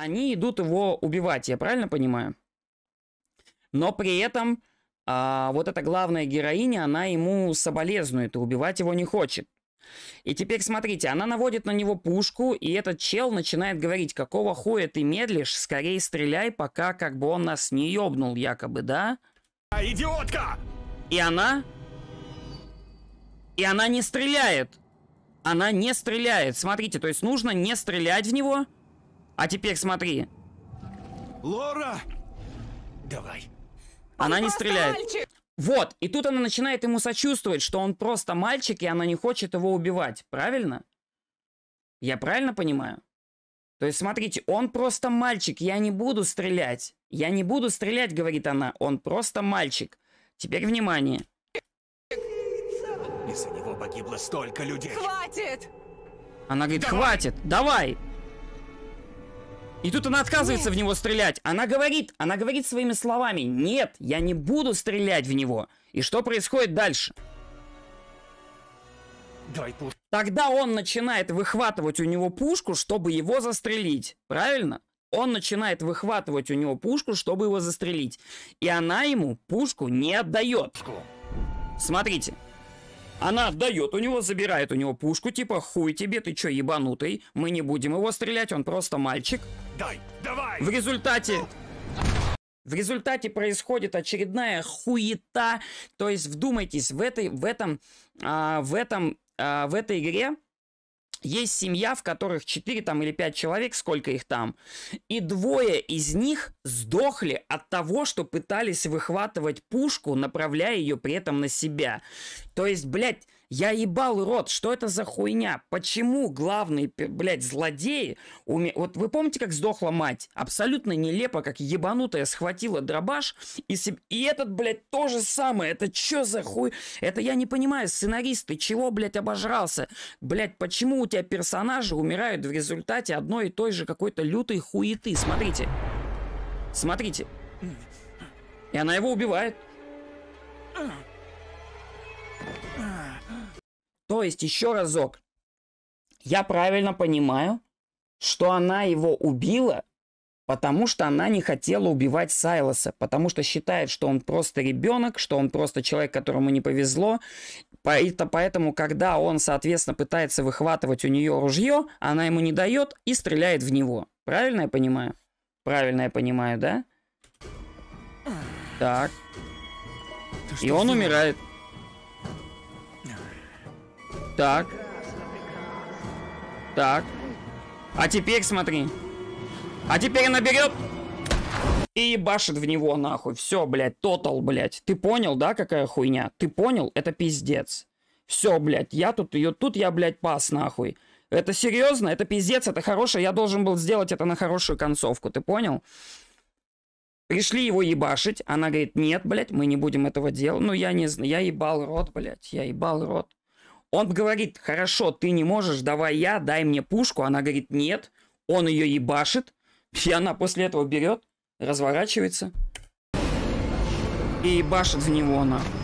они идут его убивать, я правильно понимаю? Но при этом а, вот эта главная героиня, она ему соболезнует и убивать его не хочет. И теперь смотрите, она наводит на него пушку, и этот чел начинает говорить, какого хуя ты медлишь, скорее стреляй, пока как бы он нас не ёбнул якобы, да? А, идиотка! И она... И она не стреляет! Она не стреляет, смотрите, то есть нужно не стрелять в него, а теперь смотри. Лора! Давай. Она не стреляет. Вот, и тут она начинает ему сочувствовать, что он просто мальчик, и она не хочет его убивать. Правильно? Я правильно понимаю? То есть, смотрите, он просто мальчик, я не буду стрелять. Я не буду стрелять, говорит она, он просто мальчик. Теперь внимание. Из-за него погибло столько людей. Хватит! Она говорит, давай. хватит, давай! И тут она отказывается нет. в него стрелять. Она говорит, она говорит своими словами, нет, я не буду стрелять в него. И что происходит дальше? Дай пушку. Тогда он начинает выхватывать у него пушку, чтобы его застрелить. Правильно? Он начинает выхватывать у него пушку, чтобы его застрелить. И она ему пушку не отдает. Смотрите. Она отдает у него, забирает у него пушку, типа, хуй тебе, ты чё, ебанутый? Мы не будем его стрелять, он просто мальчик. Дай, давай! В результате... В результате происходит очередная хуета. То есть, вдумайтесь, в, этой, в, этом, а, в, этом, а, в этой игре есть семья, в которых 4 там, или 5 человек, сколько их там, и двое из них сдохли от того, что пытались выхватывать пушку, направляя ее при этом на себя. То есть, блядь, я ебал рот, что это за хуйня? Почему главный, блядь, злодей, Уме... Вот вы помните, как сдохла мать? Абсолютно нелепо, как ебанутая схватила дробаш, и, себе... и этот, блядь, то же самое. Это чё за хуй? Это я не понимаю, сценарист, ты чего, блядь, обожрался? Блядь, почему у тебя персонажи умирают в результате одной и той же какой-то лютой хуеты? Смотрите. Смотрите. И она его убивает. То есть, еще разок. Я правильно понимаю, что она его убила, потому что она не хотела убивать Сайлоса, потому что считает, что он просто ребенок, что он просто человек, которому не повезло. Поэтому, когда он, соответственно, пытается выхватывать у нее ружье, она ему не дает и стреляет в него. Правильно я понимаю? Правильно я понимаю, да? Так. И он умирает. Так. Так. А теперь смотри. А теперь она берет и ебашит в него нахуй. Все, блядь, тотал, блядь. Ты понял, да, какая хуйня? Ты понял? Это пиздец. Все, блядь, я тут ее, тут я, блядь, пас нахуй. Это серьезно, это пиздец, это хорошее. Я должен был сделать это на хорошую концовку, ты понял? Пришли его ебашить. Она говорит, нет, блядь, мы не будем этого делать. Ну, я не знаю, я ебал рот, блядь, я ебал рот. Он говорит, хорошо, ты не можешь, давай я, дай мне пушку. Она говорит, нет. Он ее ебашит. И она после этого берет, разворачивается и ебашит в него нахуй.